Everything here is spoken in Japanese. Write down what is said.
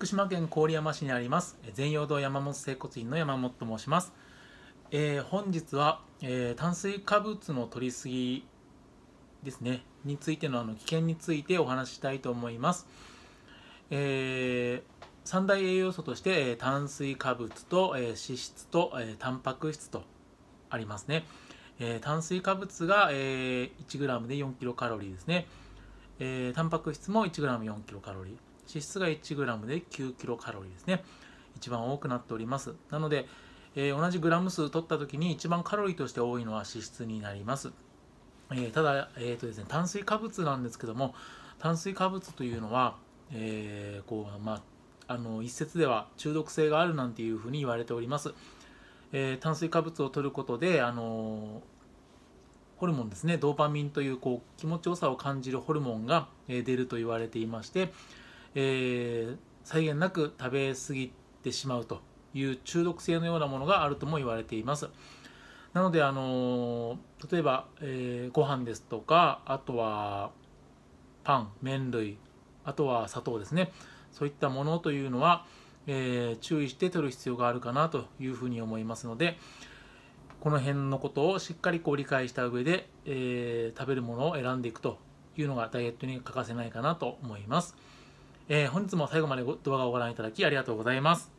福島県郡山市にあります全陽堂山本整骨院の山本と申します、えー、本日は、えー、炭水化物の摂りすぎですねについてのあの危険についてお話ししたいと思います、えー、三大栄養素として、え炭水化物と、え脂質と、えタンパク質とありますね、え炭水化物が、え 1g で 4kcal ですね、えー、タンパク質も 1g4kcal 脂質が 1g で 9kcal ですね一番多くなっておりますなので、えー、同じグラム数取った時に一番カロリーとして多いのは脂質になります、えー、ただ、えーとですね、炭水化物なんですけども炭水化物というのは、えー、こうまあ、あの一説では中毒性があるなんていうふうに言われております、えー、炭水化物を摂ることで、あのホルモンですねドーパミンというこう気持ちよさを感じるホルモンが出ると言われていまして、えー、際限なく食べ過ぎてしまうという中毒性のようなものがあるとも言われています。なので、あのー、例えば、えー、ご飯ですとかあとはパン麺類あとは砂糖ですねそういったものというのは、えー、注意して取る必要があるかなというふうに思いますのでこの辺のことをしっかりこう理解した上で、えー、食べるものを選んでいくというのがダイエットに欠かせないかなと思います。えー、本日も最後まで動画をご覧いただきありがとうございます。